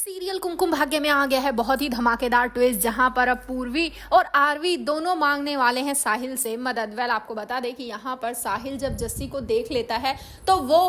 serial कुमकुम भाग्य में आ गया है बहुत ही धमाकेदार ट्विस्ट जहां पर अब पूर्वी और आरवी दोनों मांगने वाले हैं साहिल से मदद वेल आपको बता दें कि यहां पर साहिल जब जस्सी को देख लेता है तो वो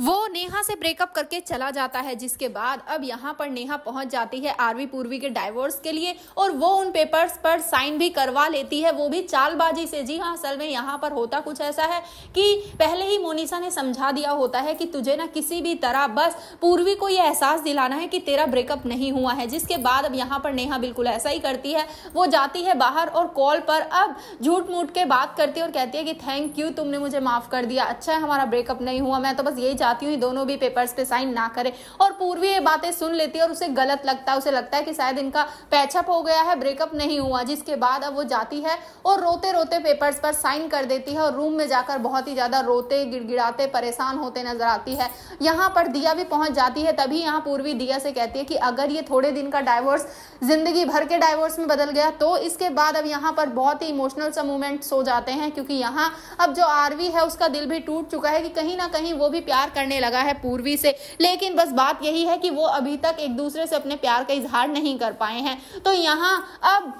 वो नेहा से ब्रेकअप करके चला जाता है जिसके बाद अब यहाँ पर नेहा पहुंच जाती है आरवी पूर्वी के डाइवोर्स के लिए और वो उन पेपर्स पर साइन भी करवा लेती है वो भी चालबाजी से जी हाँ असल में यहाँ पर होता कुछ ऐसा है कि पहले ही मोनिसा ने समझा दिया होता है कि तुझे ना किसी भी तरह बस पूर्वी को ये एहसास दिलाना है कि तेरा ब्रेकअप नहीं हुआ है जिसके बाद अब यहाँ पर नेहा बिल्कुल ऐसा ही करती है वो जाती है बाहर और कॉल पर अब झूठ मूठ के बात करती है और कहती है कि थैंक यू तुमने मुझे माफ़ कर दिया अच्छा है हमारा ब्रेकअप नहीं हुआ मैं तो बस यही चाहती हूँ दोनों भी पेपर्स पे साइन ना करें और पूर्वी ये बातें सुन लेती है और उसे गलत लगता है उसे लगता है कि शायद इनका पैचअप हो गया है ब्रेकअप नहीं हुआ जिसके बाद अब वो जाती है और रोते रोते पेपर्स पर साइन कर देती है और रूम में जाकर बहुत ही ज़्यादा रोते गिड़गिड़ाते परेशान होते नजर आती है यहाँ पर दिया भी पहुँच जाती है तभी यहाँ पूर्वी दिया से कहती है कि अगर ये थोड़े दिन का डाइवोर्स ज़िंदगी भर के डाइवोर्स में बदल गया तो इसके बाद अब यहाँ पर बहुत ही इमोशनल सा मूवमेंट्स हो जाते हैं क्योंकि यहाँ अब जो आरवी है उसका दिल भी टूट चुका है कि कहीं ना कहीं वो भी प्यार करने लगा है पूर्वी से लेकिन बस बात यही है कि वो अभी तक एक दूसरे से अपने प्यार का इजहार नहीं कर पाए हैं तो यहाँ अब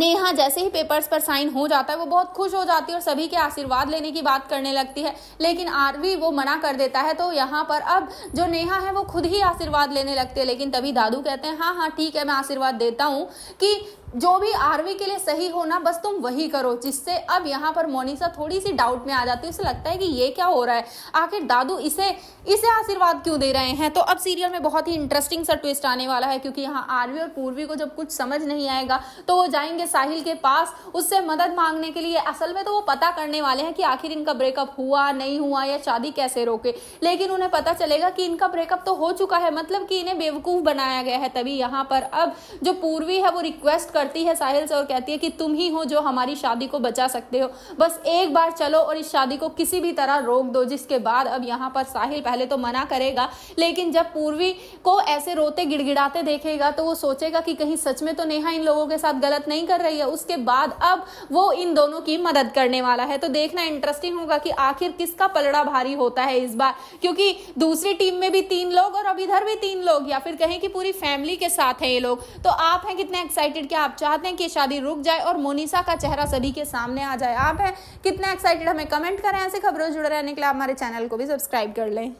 नेहा जैसे ही पेपर्स पर साइन हो जाता है वो बहुत खुश हो जाती है और सभी के आशीर्वाद लेने की बात करने लगती है लेकिन आरवी वो मना कर देता है तो यहाँ पर अब जो नेहा है वो खुद ही आशीर्वाद लेने लगती है लेकिन तभी दादू कहते हैं हाँ हाँ ठीक है मैं आशीर्वाद देता हूँ कि जो भी आरवी के लिए सही हो ना बस तुम वही करो जिससे अब यहाँ पर मोनिसा थोड़ी सी डाउट में आ जाती है उसे लगता है कि ये क्या हो रहा है आखिर दादू इसे इसे आशीर्वाद क्यों दे रहे हैं तो अब सीरियल में बहुत ही इंटरेस्टिंग सा ट्विस्ट आने वाला है क्योंकि यहाँ आरवी और पूर्वी को जब कुछ समझ नहीं आएगा तो वो जाएंगे साहिल के पास उससे मदद मांगने के लिए असल में तो वो पता करने वाले हैं कि आखिर इनका ब्रेकअप हुआ नहीं हुआ या शादी कैसे रोके लेकिन उन्हें पता चलेगा कि इनका ब्रेकअप तो हो चुका है मतलब कि इन्हें बेवकूफ़ बनाया गया है तभी यहाँ पर अब जो पूर्वी है वो रिक्वेस्ट कर करती है साहिल से और कहती है कि तुम ही हो जो हमारी शादी को बचा सकते हो बस एक बार चलो और इस शादी को किसी भी तरह रोक दो जिसके बाद अब यहाँ पर साहिल पहले तो मना करेगा लेकिन जब पूर्वी को ऐसे रोते गिड़गिड़ाते देखेगा तो वो सोचेगा कि कहीं सच में तो नेहा इन लोगों के साथ गलत नहीं कर रही है उसके बाद अब वो इन दोनों की मदद करने वाला है तो देखना इंटरेस्टिंग होगा कि आखिर किसका पलड़ा भारी होता है इस बार क्योंकि दूसरी टीम में भी तीन लोग और अब इधर भी तीन लोग या फिर कहें कि पूरी फैमिली के साथ हैं ये लोग तो आप हैं कितने एक्साइटेड क्या आप आप चाहते हैं कि शादी रुक जाए और मोनिसा का चेहरा सभी के सामने आ जाए आप हैं कितना एक्साइटेड हमें कमेंट करें ऐसी खबरों से जुड़े रहने के लिए आप हमारे चैनल को भी सब्सक्राइब कर लें